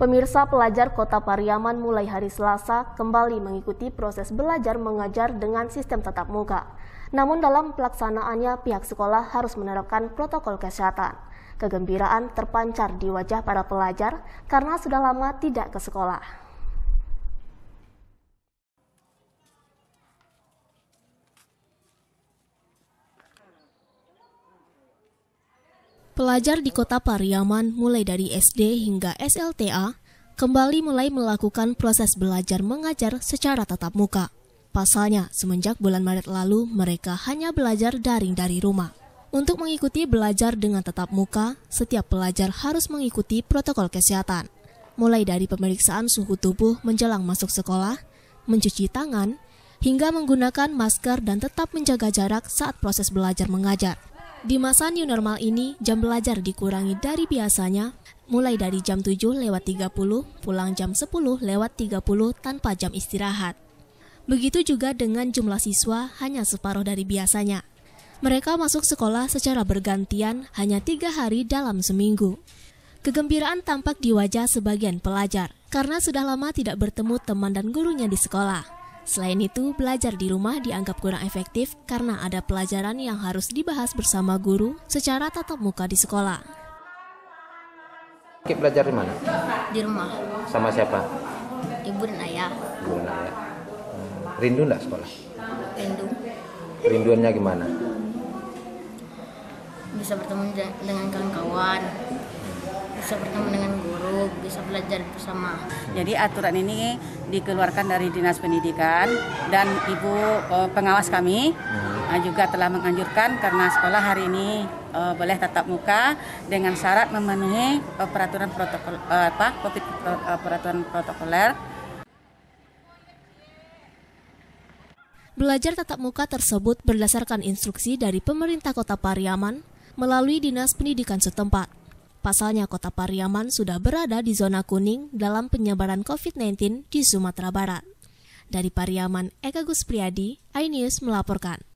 Pemirsa pelajar kota Pariaman mulai hari Selasa kembali mengikuti proses belajar mengajar dengan sistem tatap muka. Namun dalam pelaksanaannya pihak sekolah harus menerapkan protokol kesehatan. Kegembiraan terpancar di wajah para pelajar karena sudah lama tidak ke sekolah. Pelajar di kota Pariaman mulai dari SD hingga SLTA kembali mulai melakukan proses belajar mengajar secara tatap muka. Pasalnya, semenjak bulan Maret lalu mereka hanya belajar daring dari rumah. Untuk mengikuti belajar dengan tatap muka, setiap pelajar harus mengikuti protokol kesehatan, mulai dari pemeriksaan suhu tubuh menjelang masuk sekolah, mencuci tangan, hingga menggunakan masker dan tetap menjaga jarak saat proses belajar mengajar. Di masa new normal ini, jam belajar dikurangi dari biasanya, mulai dari jam 7 lewat 30, pulang jam 10 lewat 30 tanpa jam istirahat. Begitu juga dengan jumlah siswa hanya separuh dari biasanya. Mereka masuk sekolah secara bergantian hanya tiga hari dalam seminggu. Kegembiraan tampak di wajah sebagian pelajar, karena sudah lama tidak bertemu teman dan gurunya di sekolah. Selain itu, belajar di rumah dianggap kurang efektif karena ada pelajaran yang harus dibahas bersama guru secara tatap muka di sekolah. Kita belajar di mana? Di rumah. Sama siapa? Ibu dan ayah. Ibu dan ayah. Hmm. Rindu nggak sekolah? Rindu. Rinduannya gimana? Bisa bertemu dengan kawan-kawan, bisa bertemu dengan guru, bisa belajar bersama. Jadi aturan ini dikeluarkan dari Dinas Pendidikan dan Ibu eh, pengawas kami hmm. eh, juga telah menganjurkan karena sekolah hari ini eh, boleh tatap muka dengan syarat memenuhi peraturan protokol apa COVID peraturan protokoler. Belajar tatap muka tersebut berdasarkan instruksi dari pemerintah Kota Pariaman melalui Dinas Pendidikan setempat. Pasalnya kota Pariaman sudah berada di zona kuning dalam penyebaran COVID-19 di Sumatera Barat. Dari Pariaman, Eka Gus Priadi, iNews melaporkan.